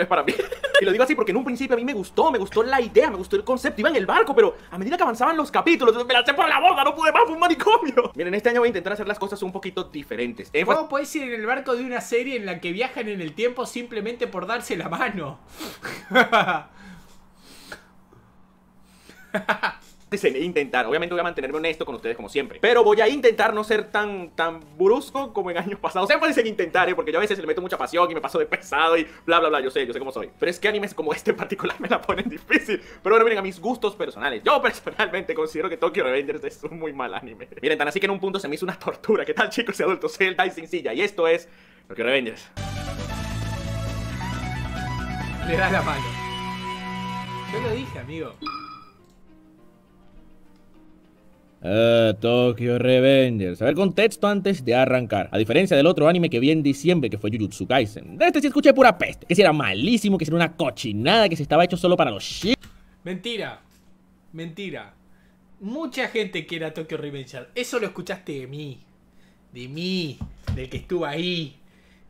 es para mí. y lo digo así porque en un principio a mí me gustó, me gustó la idea, me gustó el concepto, iba en el barco, pero a medida que avanzaban los capítulos, me lancé por la borda, no pude más, fue un manicomio. Miren, este año voy a intentar hacer las cosas un poquito diferentes. Eh, ¿Cómo puedes ir en el barco de una serie en la que viajan en el tiempo simplemente por darse la mano? intentar, obviamente voy a mantenerme honesto con ustedes como siempre, pero voy a intentar no ser tan, tan brusco como en años pasados. Siempre dicen intentar, ¿eh? porque yo a veces le meto mucha pasión y me paso de pesado y bla, bla, bla, yo sé, yo sé cómo soy. Pero es que animes como este en particular me la ponen difícil. Pero bueno, miren, a mis gustos personales, yo personalmente considero que Tokyo Revengers es un muy mal anime. Miren, tan así que en un punto se me hizo una tortura. ¿Qué tal chicos y adultos? se el Dai y esto es Tokyo Revengers. Le da la mano. Yo lo dije, amigo. Ah, Tokyo Revengers. A ver, contexto antes de arrancar. A diferencia del otro anime que vi en diciembre, que fue Jujutsu Kaisen. De este sí escuché pura peste. Que si era malísimo, que si era una cochinada, que se estaba hecho solo para los shit. Mentira. Mentira. Mucha gente que era Tokyo Revengers. Eso lo escuchaste de mí. De mí. Del que estuvo ahí.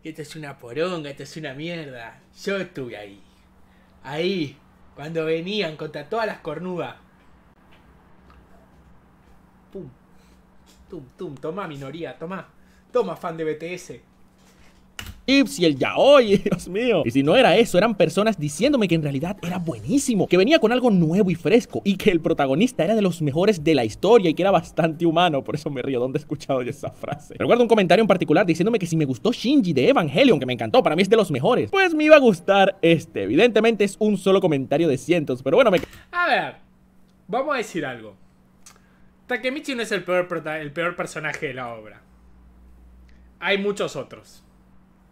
Que esto es una poronga, esto es una mierda. Yo estuve ahí. Ahí. Cuando venían contra todas las cornudas Tum, tum, toma minoría, toma. Toma, fan de BTS. Y y el hoy, Dios mío. Y si no era eso, eran personas diciéndome que en realidad era buenísimo, que venía con algo nuevo y fresco y que el protagonista era de los mejores de la historia y que era bastante humano. Por eso me río, ¿dónde he escuchado yo esa frase? Recuerdo un comentario en particular diciéndome que si me gustó Shinji de Evangelion, que me encantó, para mí es de los mejores, pues me iba a gustar este. Evidentemente es un solo comentario de cientos, pero bueno, me... A ver, vamos a decir algo. Takemichi no es el peor, el peor personaje de la obra. Hay muchos otros.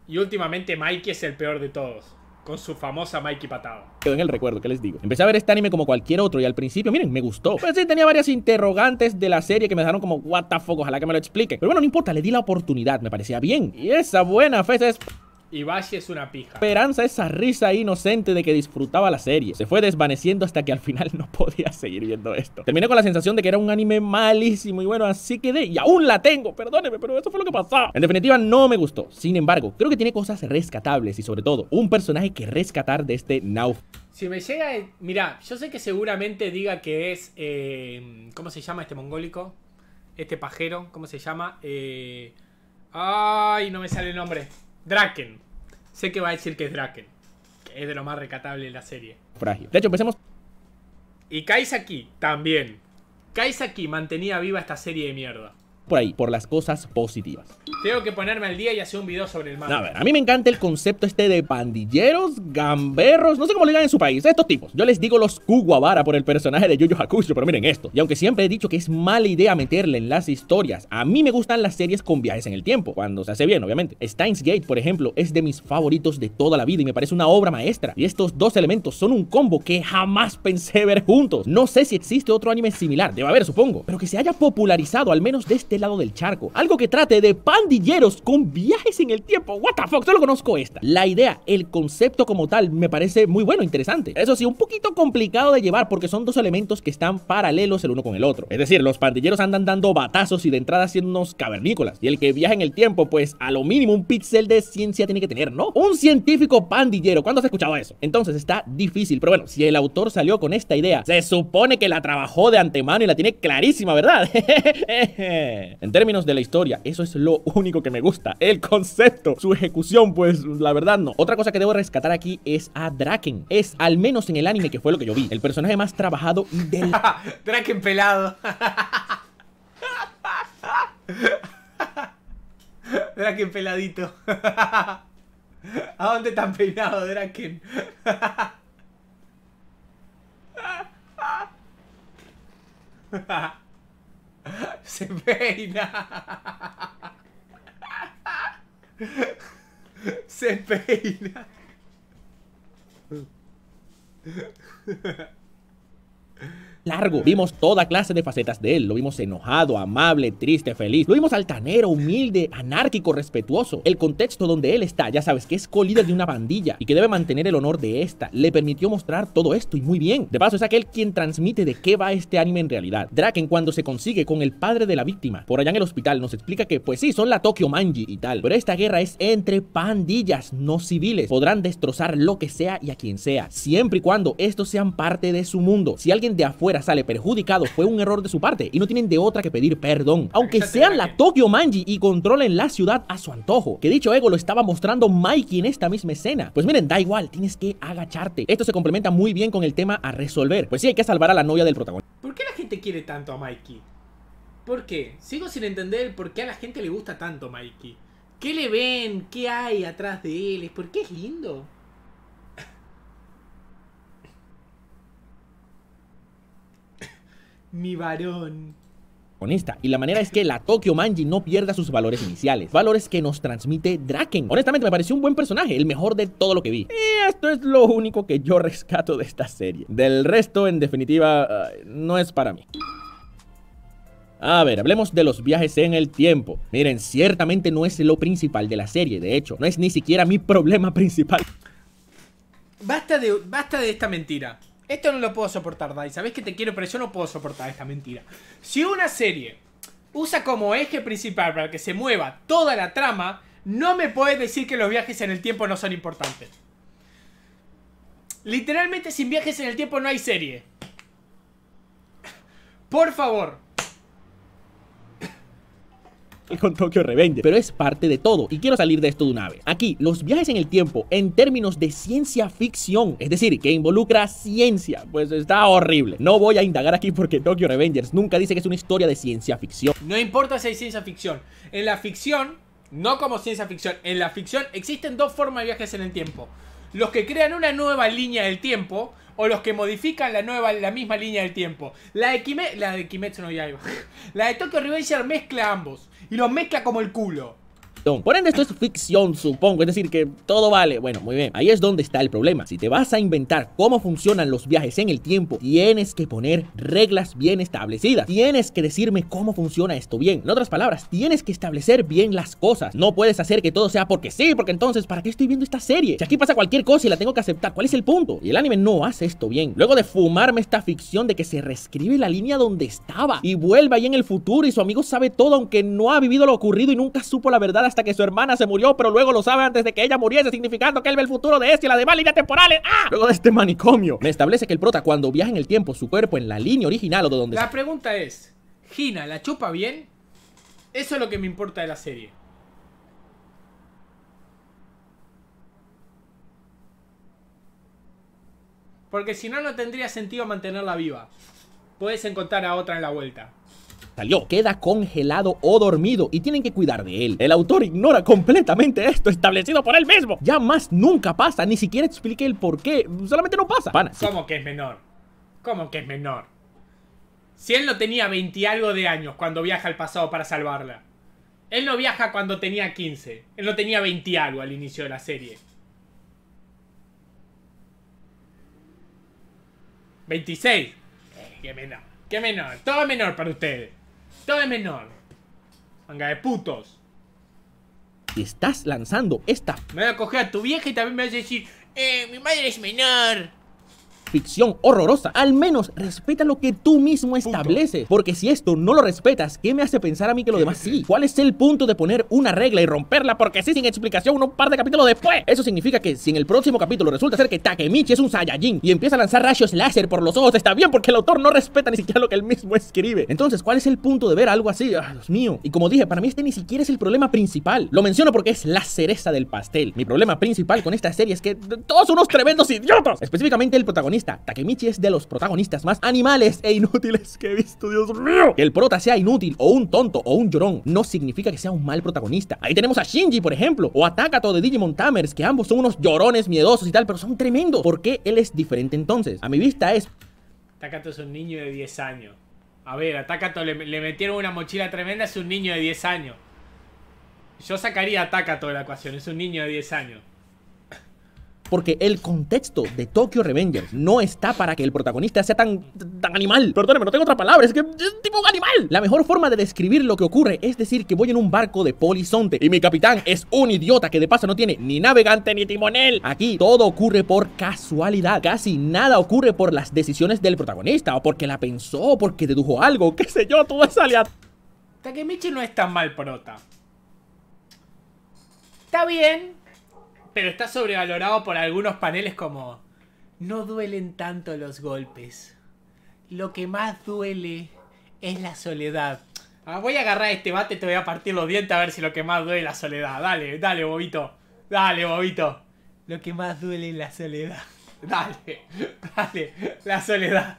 Y últimamente Mikey es el peor de todos con su famosa Mikey Patado. Quedo en el recuerdo, ¿qué les digo? Empecé a ver este anime como cualquier otro y al principio, miren, me gustó. Pero sí, tenía varias interrogantes de la serie que me dejaron como, what the fuck, ojalá que me lo expliquen. Pero bueno, no importa, le di la oportunidad, me parecía bien. Y esa buena fe es y Ibashi es una pija. Esperanza esa risa inocente de que disfrutaba la serie. Se fue desvaneciendo hasta que al final no podía seguir viendo esto. Terminé con la sensación de que era un anime malísimo y bueno, así quedé. Y aún la tengo, perdóneme, pero eso fue lo que pasó. En definitiva, no me gustó. Sin embargo, creo que tiene cosas rescatables y sobre todo, un personaje que rescatar de este Now. Si me llega... Eh, Mira, yo sé que seguramente diga que es... Eh, ¿Cómo se llama este mongólico? Este pajero, ¿cómo se llama? Eh... Ay, no me sale el nombre. Draken sé que va a decir que es Draken, es de lo más recatable de la serie. Frágil. De hecho, empecemos. Y Kaisaki también. Kaisaki mantenía viva esta serie de mierda por ahí, por las cosas positivas. Tengo que ponerme al día y hacer un video sobre el mapa. A ver, a mí me encanta el concepto este de pandilleros, gamberros, no sé cómo le digan en su país, estos tipos. Yo les digo los Kuwabara por el personaje de Yujo Hakusho, pero miren esto. Y aunque siempre he dicho que es mala idea meterle en las historias, a mí me gustan las series con viajes en el tiempo, cuando se hace bien, obviamente. Steins Gate, por ejemplo, es de mis favoritos de toda la vida y me parece una obra maestra. Y estos dos elementos son un combo que jamás pensé ver juntos. No sé si existe otro anime similar, debe haber, supongo, pero que se haya popularizado al menos de este este lado del charco. Algo que trate de pandilleros con viajes en el tiempo. What the fuck, solo conozco esta. La idea, el concepto como tal, me parece muy bueno, interesante. Eso sí, un poquito complicado de llevar porque son dos elementos que están paralelos el uno con el otro. Es decir, los pandilleros andan dando batazos y de entrada siendo unos cavernícolas. Y el que viaja en el tiempo, pues a lo mínimo un píxel de ciencia tiene que tener, ¿no? Un científico pandillero. ¿Cuándo has escuchado eso? Entonces está difícil, pero bueno, si el autor salió con esta idea, se supone que la trabajó de antemano y la tiene clarísima, ¿verdad? en términos de la historia, eso es lo único que me gusta. El concepto, su ejecución, pues la verdad no. Otra cosa que debo rescatar aquí es a Draken. Es, al menos en el anime, que fue lo que yo vi, el personaje más trabajado y del... Draken pelado. Draken peladito. ¿A dónde tan peinado, Draken? Se peina. Se peina largo. Vimos toda clase de facetas de él. Lo vimos enojado, amable, triste, feliz. Lo vimos altanero, humilde, anárquico, respetuoso. El contexto donde él está, ya sabes, que es colida de una bandilla y que debe mantener el honor de esta, le permitió mostrar todo esto y muy bien. De paso, es aquel quien transmite de qué va este anime en realidad. Draken, cuando se consigue con el padre de la víctima, por allá en el hospital, nos explica que, pues sí, son la Tokyo Manji y tal, pero esta guerra es entre pandillas, no civiles. Podrán destrozar lo que sea y a quien sea, siempre y cuando estos sean parte de su mundo. Si alguien de afuera sale perjudicado fue un error de su parte y no tienen de otra que pedir perdón. Aunque sean la Tokyo Manji y controlen la ciudad a su antojo. Que dicho ego lo estaba mostrando Mikey en esta misma escena. Pues miren, da igual, tienes que agacharte. Esto se complementa muy bien con el tema a resolver. Pues sí, hay que salvar a la novia del protagonista. ¿Por qué la gente quiere tanto a Mikey? ¿Por qué? Sigo sin entender por qué a la gente le gusta tanto Mikey. ¿Qué le ven? ¿Qué hay atrás de él? ¿Por qué es lindo? Mi varón. Y la manera es que la Tokyo Manji no pierda sus valores iniciales, valores que nos transmite Draken. Honestamente, me pareció un buen personaje, el mejor de todo lo que vi. Y esto es lo único que yo rescato de esta serie. Del resto, en definitiva, eh, no es para mí. A ver, hablemos de los viajes en el tiempo. Miren, ciertamente no es lo principal de la serie, de hecho, no es ni siquiera mi problema principal. Basta de, basta de esta mentira. Esto no lo puedo soportar, Dai. Sabes que te quiero, pero yo no puedo soportar esta mentira. Si una serie usa como eje principal para que se mueva toda la trama, no me puedes decir que los viajes en el tiempo no son importantes. Literalmente sin viajes en el tiempo no hay serie. Por favor, con Tokyo Revengers pero es parte de todo y quiero salir de esto de una vez. Aquí, los viajes en el tiempo en términos de ciencia ficción, es decir, que involucra ciencia, pues está horrible. No voy a indagar aquí porque Tokyo Revengers nunca dice que es una historia de ciencia ficción. No importa si hay ciencia ficción, en la ficción, no como ciencia ficción, en la ficción existen dos formas de viajes en el tiempo. Los que crean una nueva línea del tiempo o los que modifican la nueva, la misma línea del tiempo. La de, Kime, la de Kimetsu no La de Tokyo Revenger mezcla ambos y los mezcla como el culo. Por ende, esto es ficción, supongo, es decir, que todo vale. Bueno, muy bien, ahí es donde está el problema. Si te vas a inventar cómo funcionan los viajes en el tiempo, tienes que poner reglas bien establecidas. Tienes que decirme cómo funciona esto bien. En otras palabras, tienes que establecer bien las cosas. No puedes hacer que todo sea porque sí, porque entonces, ¿para qué estoy viendo esta serie? Si aquí pasa cualquier cosa y la tengo que aceptar, ¿cuál es el punto? Y el anime no hace esto bien. Luego de fumarme esta ficción de que se reescribe la línea donde estaba y vuelve ahí en el futuro y su amigo sabe todo aunque no ha vivido lo ocurrido y nunca supo la verdad hasta que su hermana se murió, pero luego lo sabe antes de que ella muriese, significando que él ve el futuro de este y la demás líneas temporales. ¡Ah! Luego de este manicomio, me establece que el prota, cuando viaja en el tiempo, su cuerpo en la línea original o de donde. La pregunta es: ¿Gina la chupa bien? Eso es lo que me importa de la serie. Porque si no, no tendría sentido mantenerla viva. Puedes encontrar a otra en la vuelta salió, queda congelado o dormido y tienen que cuidar de él. El autor ignora completamente esto establecido por él mismo. Ya más nunca pasa, ni siquiera explique el por qué, solamente no pasa. ¿Cómo que es menor? ¿Cómo que es menor? Si él no tenía 20 algo de años cuando viaja al pasado para salvarla. Él no viaja cuando tenía 15. Él no tenía 20 algo al inicio de la serie. 26. qué menor. ¿Qué menor? Todo es menor para usted Todo es menor. Manga de putos. estás lanzando esta... Me voy a coger a tu vieja y también me vas a decir... Eh, mi madre es menor ficción horrorosa, al menos respeta lo que tú mismo estableces. Porque si esto no lo respetas, ¿qué me hace pensar a mí que lo demás sí? ¿Cuál es el punto de poner una regla y romperla porque sí sin explicación un par de capítulos después? Eso significa que si en el próximo capítulo resulta ser que Takemichi es un Saiyajin y empieza a lanzar rayos láser por los ojos, está bien porque el autor no respeta ni siquiera lo que él mismo escribe. Entonces, ¿cuál es el punto de ver algo así? Ah, Dios mío. Y como dije, para mí este ni siquiera es el problema principal. Lo menciono porque es la cereza del pastel. Mi problema principal con esta serie es que todos son unos tremendos idiotas. Específicamente el protagonista Takemichi es de los protagonistas más animales e inútiles que he visto, Dios mío. Que el prota sea inútil o un tonto o un llorón no significa que sea un mal protagonista. Ahí tenemos a Shinji, por ejemplo, o a Takato de Digimon Tamers, que ambos son unos llorones miedosos y tal, pero son tremendos. ¿Por qué él es diferente entonces? A mi vista es... Takato es un niño de 10 años. A ver, a Takato le, le metieron una mochila tremenda, es un niño de 10 años. Yo sacaría a Takato de la ecuación, es un niño de 10 años porque el contexto de Tokyo Revengers no está para que el protagonista sea tan, tan animal. Perdóneme, no tengo otra palabra, es que tipo animal. La mejor forma de describir lo que ocurre es decir que voy en un barco de polizonte y mi capitán es un idiota que de paso no tiene ni navegante ni timonel. Aquí todo ocurre por casualidad, casi nada ocurre por las decisiones del protagonista o porque la pensó, o porque dedujo algo, qué sé yo, todo es que Takemichi no es tan mal prota. Está bien, pero está sobrevalorado por algunos paneles como no duelen tanto los golpes. Lo que más duele es la soledad. Ah, voy a agarrar este bate, te voy a partir los dientes a ver si lo que más duele es la soledad. Dale, dale, bobito. Dale, bobito. Lo que más duele es la soledad. Dale, dale, la soledad.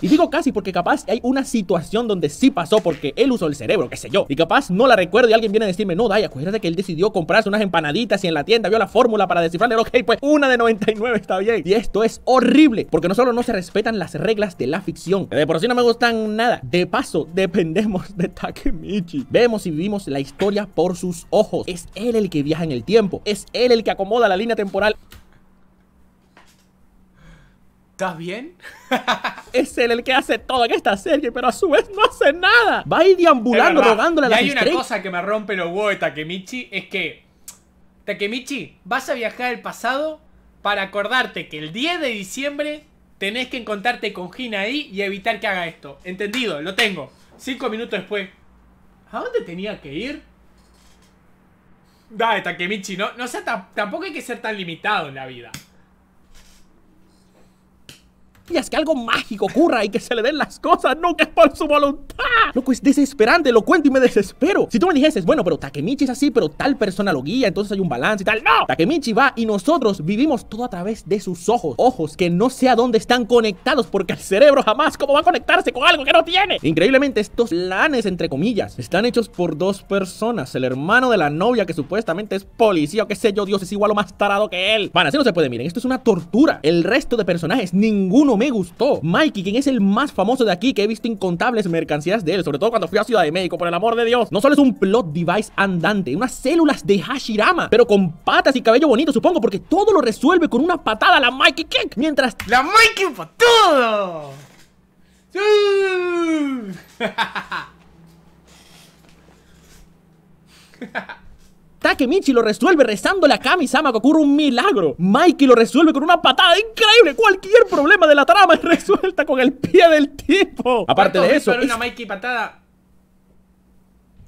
Y digo casi porque capaz hay una situación donde sí pasó porque él usó el cerebro, qué sé yo. Y capaz no la recuerdo y alguien viene a decirme, no, Dai, acuérdate que él decidió comprarse unas empanaditas y en la tienda vio la fórmula para descifrarle, ok, pues una de 99 está bien. Y esto es horrible porque no solo no se respetan las reglas de la ficción, de por sí no me gustan nada. De paso, dependemos de Takemichi. Vemos y vivimos la historia por sus ojos. Es él el que viaja en el tiempo, es él el que acomoda la línea temporal. ¿Estás bien? es el que hace todo en esta serie, pero a su vez no hace nada. Va ir deambulando, rogándole a la Y hay una cosa que me rompe los huevos de Takemichi, es que... Takemichi, vas a viajar al pasado para acordarte que el 10 de diciembre tenés que encontrarte con Gina ahí y evitar que haga esto. Entendido, lo tengo. Cinco minutos después. ¿A dónde tenía que ir? Dale, Takemichi, no, no sea, tampoco hay que ser tan limitado en la vida que algo mágico ocurra y que se le den las cosas, no es por su voluntad. Loco, es desesperante, lo cuento y me desespero. Si tú me dijeses, bueno, pero Takemichi es así, pero tal persona lo guía, entonces hay un balance y tal. No, Takemichi va y nosotros vivimos todo a través de sus ojos. Ojos que no sé a dónde están conectados porque el cerebro jamás, ¿cómo va a conectarse con algo que no tiene? Increíblemente, estos planes, entre comillas, están hechos por dos personas. El hermano de la novia que supuestamente es policía o qué sé yo, Dios es igual o más tarado que él. bueno, así no se puede, miren, esto es una tortura. El resto de personajes, ninguno me gustó. Mikey, quien es el más famoso de aquí, que he visto incontables mercancías de él, sobre todo cuando fui a Ciudad de México, por el amor de Dios. No solo es un plot device andante, unas células de Hashirama, pero con patas y cabello bonito, supongo, porque todo lo resuelve con una patada la Mikey Kick. Mientras... ¡La Mikey todo. ¡Sí! Takemichi lo resuelve rezando la Kami-sama que ocurre un milagro. Mikey lo resuelve con una patada increíble. Cualquier problema de la trama es resuelta con el pie del tipo. Aparte de eso. una Mikey patada.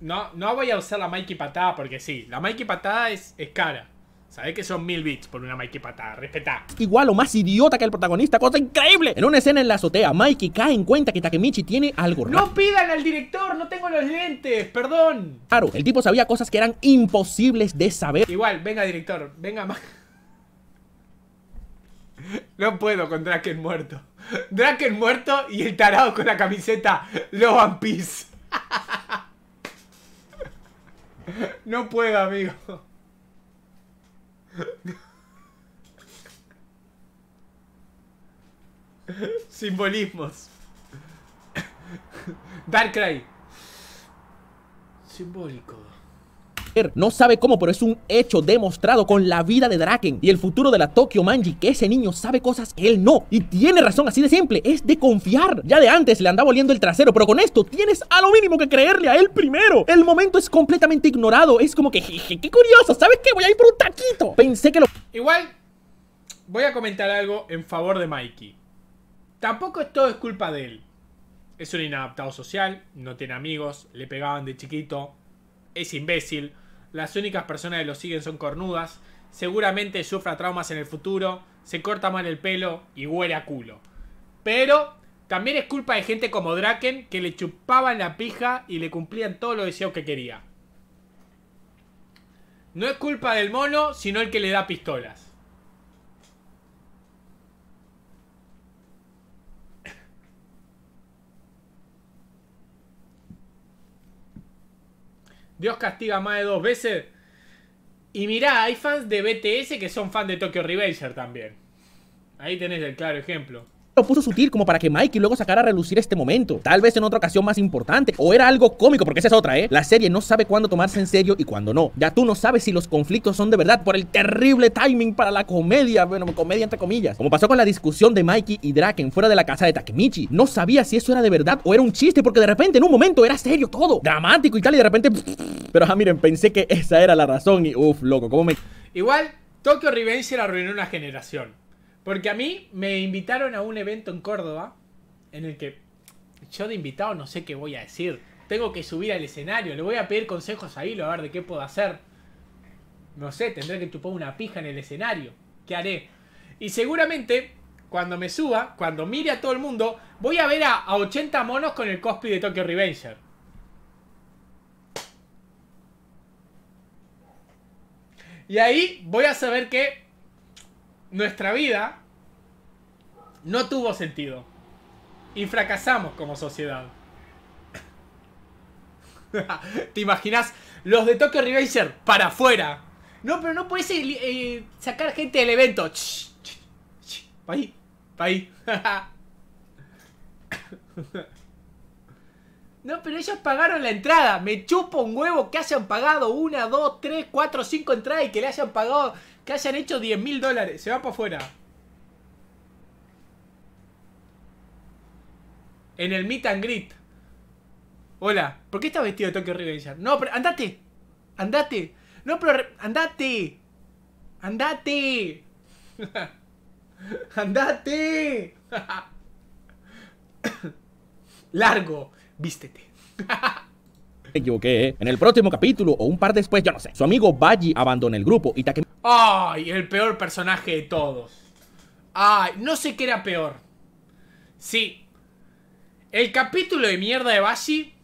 No, no voy a usar la Mikey patada porque sí. La Mikey patada es cara. Sabes que son mil bits por una Mikey patada, respetá. Igual o más idiota que el protagonista, cosa increíble. En una escena en la azotea, Mikey cae en cuenta que Takemichi tiene algo raro. ¡No pidan al director! ¡No tengo los lentes! ¡Perdón! Claro, el tipo sabía cosas que eran imposibles de saber. Igual, venga director, venga más. No puedo con Draken muerto. Draken muerto y el tarado con la camiseta Love and Peace. No puedo, amigo. Simbolismos. Darkrai. Simbólico. No sabe cómo, pero es un hecho demostrado con la vida de Draken y el futuro de la Tokyo Manji, que ese niño sabe cosas que él no. Y tiene razón, así de simple, es de confiar. Ya de antes le andaba oliendo el trasero, pero con esto tienes a lo mínimo que creerle a él primero. El momento es completamente ignorado, es como que, jeje, qué curioso, ¿sabes qué? Voy a ir por un taquito. Pensé que lo... Igual, voy a comentar algo en favor de Mikey. Tampoco todo es culpa de él. Es un inadaptado social, no tiene amigos, le pegaban de chiquito, es imbécil, las únicas personas que lo siguen son cornudas, seguramente sufra traumas en el futuro, se corta mal el pelo y huele a culo. Pero también es culpa de gente como Draken que le chupaban la pija y le cumplían todos los deseos que quería. No es culpa del mono, sino el que le da pistolas. Dios castiga más de dos veces. Y mirá, hay fans de BTS que son fan de Tokyo Revenger también. Ahí tenés el claro ejemplo lo puso sutil como para que Mikey luego sacara a relucir este momento, tal vez en otra ocasión más importante, o era algo cómico, porque esa es otra, ¿eh? La serie no sabe cuándo tomarse en serio y cuándo no. Ya tú no sabes si los conflictos son de verdad por el terrible timing para la comedia, bueno, comedia entre comillas, como pasó con la discusión de Mikey y Draken fuera de la casa de Takemichi. No sabía si eso era de verdad o era un chiste, porque de repente en un momento era serio todo, dramático y tal, y de repente... Pero ah, miren, pensé que esa era la razón y uff, loco, cómo me... Igual, Tokyo Revenge arruinó una generación. Porque a mí me invitaron a un evento en Córdoba en el que yo de invitado no sé qué voy a decir. Tengo que subir al escenario, le voy a pedir consejos a Hilo a ver de qué puedo hacer. No sé, tendré que chupar una pija en el escenario. ¿Qué haré? Y seguramente, cuando me suba, cuando mire a todo el mundo, voy a ver a, 80 monos con el cosplay de Tokyo Revenger. Y ahí voy a saber que nuestra vida no tuvo sentido. Y fracasamos como sociedad. ¿Te imaginas? Los de Tokyo Revenger para afuera. No, pero no puedes eh, sacar gente del evento. Pa' ahí, pa' ahí. No, pero ellos pagaron la entrada. Me chupo un huevo que hayan pagado una, dos, tres, cuatro, cinco entradas y que le hayan pagado que hayan hecho 10 mil dólares. Se va para afuera. En el meet and Hola, ¿por qué estás vestido de Tokyo Revenger? No, pero andate. Andate. No, pero andate. Andate. andate. Largo. Vístete. Me equivoqué, ¿eh? En el próximo capítulo o un par después, yo no sé. Su amigo Baji abandona el grupo y Takemi ¡Ay! El peor personaje de todos. ¡Ay! No sé qué era peor. Sí. El capítulo de mierda de Bashi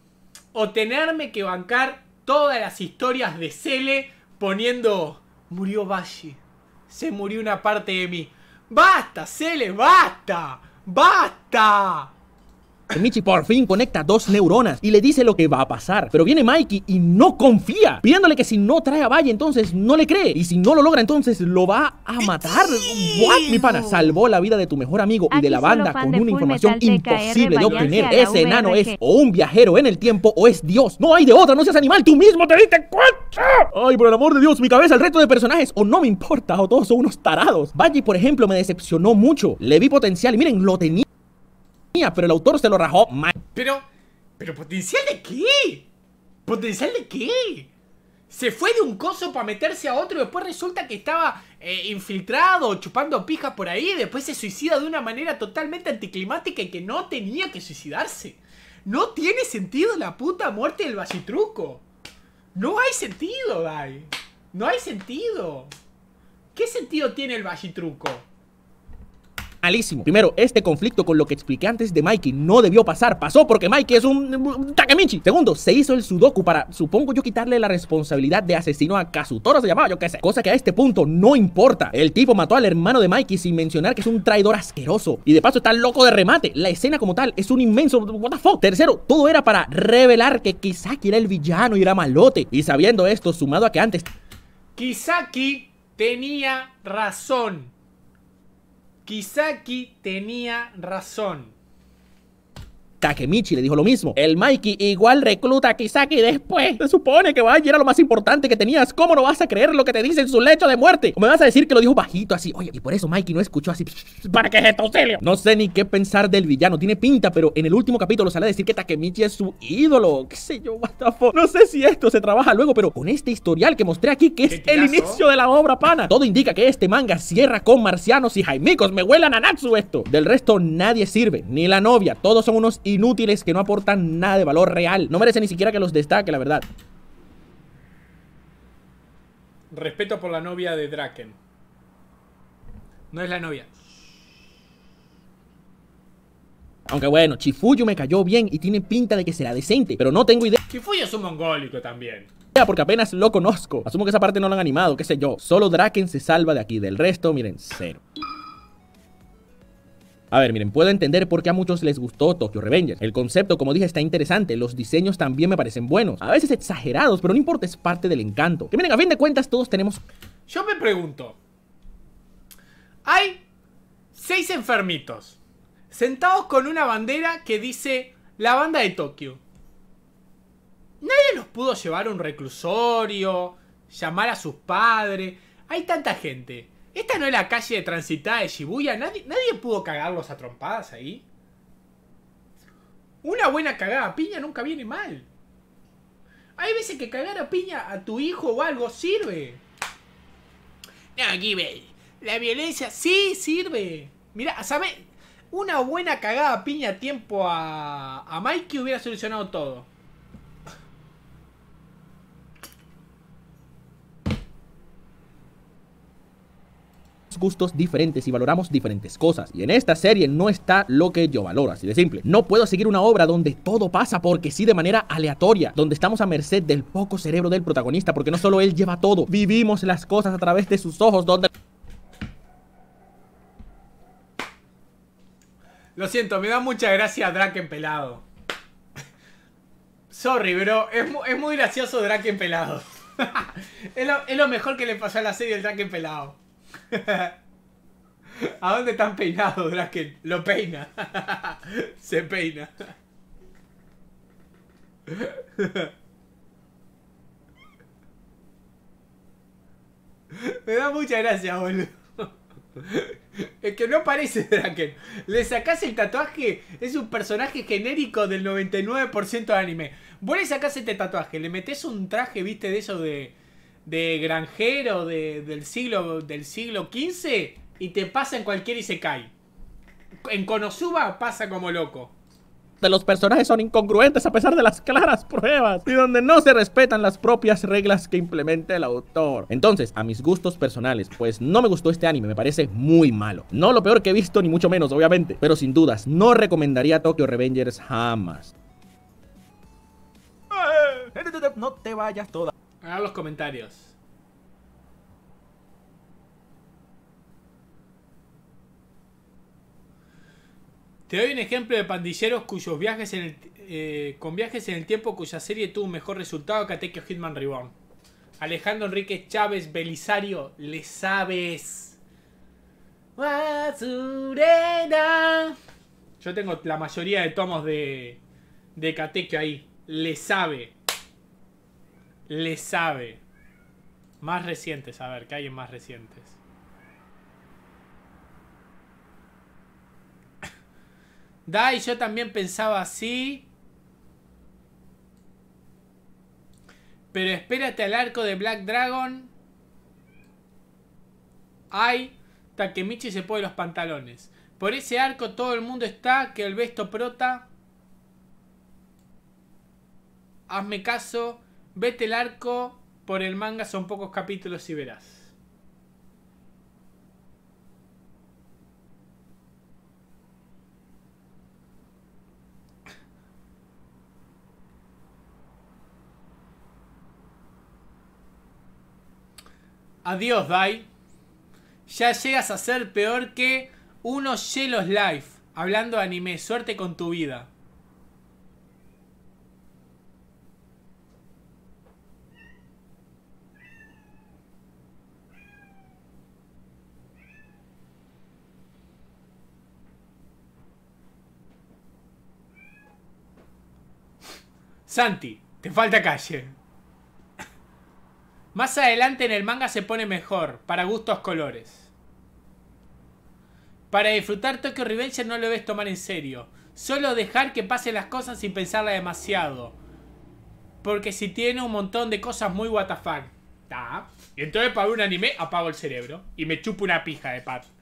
o tenerme que bancar todas las historias de Cele poniendo murió Bashi. Se murió una parte de mí. ¡Basta, Cele! ¡Basta! ¡Basta! Michi por fin conecta dos neuronas y le dice lo que va a pasar. Pero viene Mikey y no confía, pidiéndole que si no trae a Valle, entonces no le cree. Y si no lo logra, entonces lo va a matar. ¿What? Mi pana, salvó la vida de tu mejor amigo y de la banda con una información imposible de obtener. Ese enano es o un viajero en el tiempo o es Dios. No hay de otra, no seas animal, tú mismo te diste cuenta. Ay, por el amor de Dios, mi cabeza, el resto de personajes o no me importa o todos son unos tarados. Valle, por ejemplo, me decepcionó mucho. Le vi potencial y miren, lo tenía pero el autor se lo rajó Pero, pero potencial de qué? ¿Potencial de qué? Se fue de un coso para meterse a otro y después resulta que estaba eh, infiltrado, chupando pija por ahí, y después se suicida de una manera totalmente anticlimática y que no tenía que suicidarse. No tiene sentido la puta muerte del vallitruco No hay sentido, Dai. No hay sentido. ¿Qué sentido tiene el basitruco? malísimo. Primero, este conflicto con lo que expliqué antes de Mikey no debió pasar. Pasó porque Mikey es un, takamichi Takemichi. Segundo, se hizo el Sudoku para, supongo yo, quitarle la responsabilidad de asesino a Kazutoro, se llamaba, yo qué sé. Cosa que a este punto no importa. El tipo mató al hermano de Mikey sin mencionar que es un traidor asqueroso. Y de paso está loco de remate. La escena como tal es un inmenso. ¿What the fuck? Tercero, todo era para revelar que Kisaki era el villano y era malote. Y sabiendo esto, sumado a que antes. Kisaki tenía razón. Kisaki tenía razón. Takemichi le dijo lo mismo. El Mikey igual recluta a Kisaki después. Se supone que vaya, era lo más importante que tenías. ¿Cómo no vas a creer lo que te dice en su lecho de muerte? ¿O me vas a decir que lo dijo bajito así? Oye, y por eso Mikey no escuchó así. ¿Para qué es esto, auxilio? No sé ni qué pensar del villano. Tiene pinta, pero en el último capítulo sale a decir que Takemichi es su ídolo. ¿Qué sé yo, what No sé si esto se trabaja luego, pero con este historial que mostré aquí, que es el inicio de la obra, pana. Todo indica que este manga cierra con marcianos y jaimicos. Me huelan a Natsu esto. Del resto, nadie sirve. Ni la novia. Todos son unos inútiles que no aportan nada de valor real. No merece ni siquiera que los destaque, la verdad. Respeto por la novia de Draken. No es la novia. Aunque bueno, Chifuyu me cayó bien y tiene pinta de que será decente, pero no tengo idea. Chifuyo es un mongólico también. Porque apenas lo conozco. Asumo que esa parte no lo han animado, qué sé yo. Solo Draken se salva de aquí, del resto, miren, cero. A ver, miren, puedo entender por qué a muchos les gustó Tokyo Revengers. El concepto, como dije, está interesante. Los diseños también me parecen buenos. A veces exagerados, pero no importa, es parte del encanto. Que miren, a fin de cuentas, todos tenemos... Yo me pregunto... Hay seis enfermitos sentados con una bandera que dice la banda de Tokio. Nadie los pudo llevar a un reclusorio, llamar a sus padres. Hay tanta gente. ¿Esta no es la calle de transitada de Shibuya? ¿Nadie, nadie pudo cagarlos a trompadas ahí? Una buena cagada piña nunca viene mal. Hay veces que cagar a piña a tu hijo o algo sirve. No, ve, La violencia sí sirve. Mira, saber. Una buena cagada piña a tiempo a, a Mikey hubiera solucionado todo. gustos diferentes y valoramos diferentes cosas. Y en esta serie no está lo que yo valoro, así de simple. No puedo seguir una obra donde todo pasa porque sí de manera aleatoria, donde estamos a merced del poco cerebro del protagonista, porque no solo él lleva todo, vivimos las cosas a través de sus ojos, donde... Lo siento, me da mucha gracia Draken pelado. Sorry, bro. Es, muy gracioso Draken pelado. es, lo es, lo, mejor que le pasó a la serie el Draken pelado. ¿A dónde están peinados, Draken? Lo peina. Se peina. Me da mucha gracia, boludo. Es que no parece Draken. Le sacás el tatuaje, es un personaje genérico del 99% del anime. Vos le sacás este tatuaje, le metes un traje, viste, de eso de de granjero del, siglo, del siglo XV y te pasa en cualquier cae En Konosuba pasa como loco. De los personajes son incongruentes a pesar de las claras pruebas y donde no se respetan las propias reglas que implementa el autor. Entonces, a mis gustos personales, pues no me gustó este anime, me parece muy malo. No lo peor que he visto, ni mucho menos, obviamente, pero sin dudas, no recomendaría Tokyo Revengers jamás. No te vayas toda. Hagan los comentarios. Te doy un ejemplo de pandilleros cuyos viajes eh, con viajes en el tiempo cuya serie tuvo un mejor resultado que Hitman Reborn. Alejandro Enrique Chávez Belisario, le sabes. Yo tengo la mayoría de tomos de, de Catequio ahí. Le sabe. Le sabe. Más recientes, a ver, ¿qué hay en más recientes? Dai, yo también pensaba así. Pero espérate al arco de Black Dragon. Ay, Takemichi se pone los pantalones. Por ese arco todo el mundo está, que el besto prota. Hazme caso, Vete el arco por el manga, son pocos capítulos y verás. Adiós, Dai. Ya llegas a ser peor que unos Yelos Life. Hablando de anime, suerte con tu vida. Santi, te falta calle. Más adelante en el manga se pone mejor, para gustos colores. Para disfrutar Tokyo Revenger no lo debes tomar en serio. Solo dejar que pasen las cosas sin pensarla demasiado. Porque si tiene un montón de cosas muy WTF. Y entonces para un anime apago el cerebro y me chupo una pija de pato.